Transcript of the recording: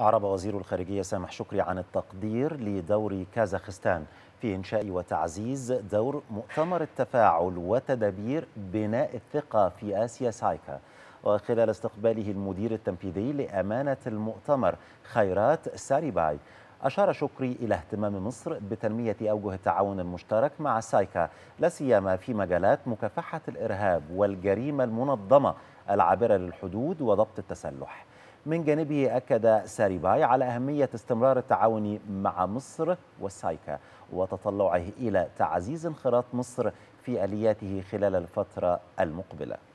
أعرب وزير الخارجية سامح شكري عن التقدير لدور كازاخستان في إنشاء وتعزيز دور مؤتمر التفاعل وتدابير بناء الثقة في آسيا سايكا وخلال استقباله المدير التنفيذي لأمانة المؤتمر خيرات ساريباي أشار شكري إلى اهتمام مصر بتنمية أوجه التعاون المشترك مع سايكا لا سيما في مجالات مكافحة الإرهاب والجريمة المنظمة العابرة للحدود وضبط التسلح من جانبه أكد ساريباي على أهمية استمرار التعاون مع مصر والسايكا وتطلعه إلى تعزيز انخراط مصر في آلياته خلال الفترة المقبلة